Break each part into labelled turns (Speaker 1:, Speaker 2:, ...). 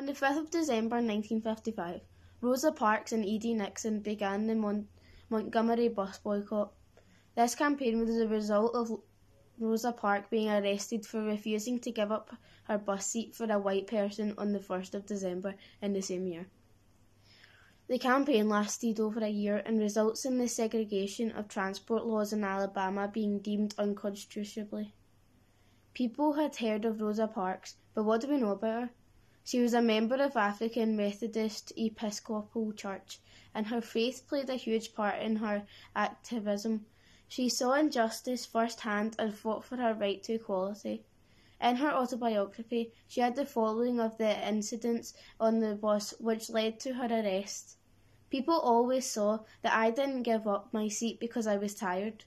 Speaker 1: On the 5th of December 1955, Rosa Parks and Edie Nixon began the Mon Montgomery bus boycott. This campaign was the result of Rosa Parks being arrested for refusing to give up her bus seat for a white person on the 1st of December in the same year. The campaign lasted over a year and results in the segregation of transport laws in Alabama being deemed unconstitutionally. People had heard of Rosa Parks, but what do we know about her? She was a member of African Methodist Episcopal Church and her faith played a huge part in her activism. She saw injustice firsthand and fought for her right to equality. In her autobiography, she had the following of the incidents on the bus which led to her arrest. People always saw that I didn't give up my seat because I was tired.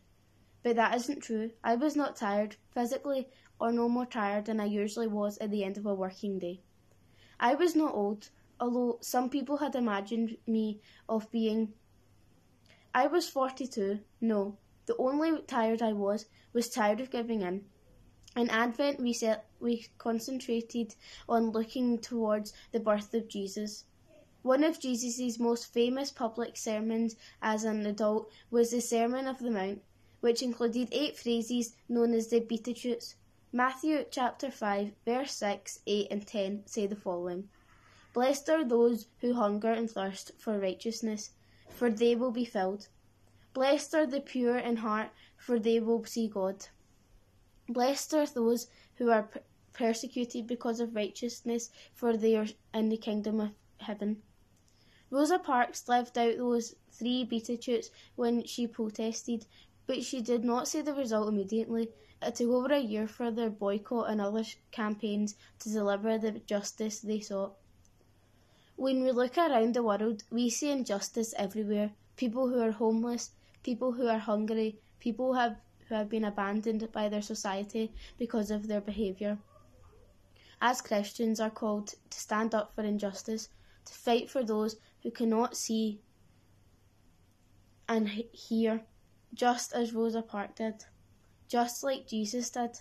Speaker 1: But that isn't true. I was not tired, physically, or no more tired than I usually was at the end of a working day. I was not old, although some people had imagined me of being. I was 42. No, the only tired I was was tired of giving in. In Advent, we, set, we concentrated on looking towards the birth of Jesus. One of Jesus' most famous public sermons as an adult was the Sermon of the Mount, which included eight phrases known as the Beatitudes. Matthew chapter 5, verse 6, 8, and 10 say the following Blessed are those who hunger and thirst for righteousness, for they will be filled. Blessed are the pure in heart, for they will see God. Blessed are those who are persecuted because of righteousness, for they are in the kingdom of heaven. Rosa Parks lived out those three Beatitudes when she protested but she did not see the result immediately. It took over a year for their boycott and other campaigns to deliver the justice they sought. When we look around the world, we see injustice everywhere. People who are homeless, people who are hungry, people have, who have been abandoned by their society because of their behaviour. As Christians are called to stand up for injustice, to fight for those who cannot see and hear just as Rosa Parks did, just like Jesus did.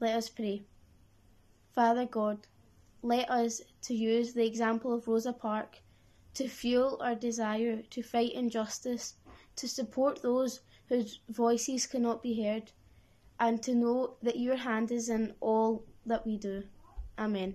Speaker 1: Let us pray. Father God, let us to use the example of Rosa Parks to fuel our desire to fight injustice, to support those whose voices cannot be heard, and to know that your hand is in all that we do. Amen.